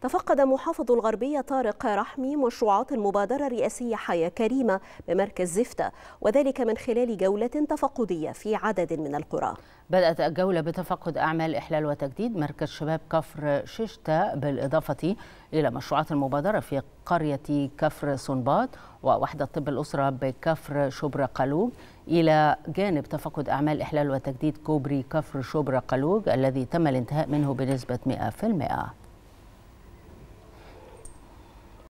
تفقد محافظ الغربية طارق رحمي مشروعات المبادرة الرئاسية حياة كريمة بمركز زفتة وذلك من خلال جولة تفقدية في عدد من القرى بدأت الجولة بتفقد أعمال إحلال وتجديد مركز شباب كفر ششتة بالإضافة إلى مشروعات المبادرة في قرية كفر سنباط ووحدة طب الأسرة بكفر شبرا قلوب إلى جانب تفقد أعمال إحلال وتجديد كوبري كفر شبرا قلوب الذي تم الانتهاء منه بنسبة 100%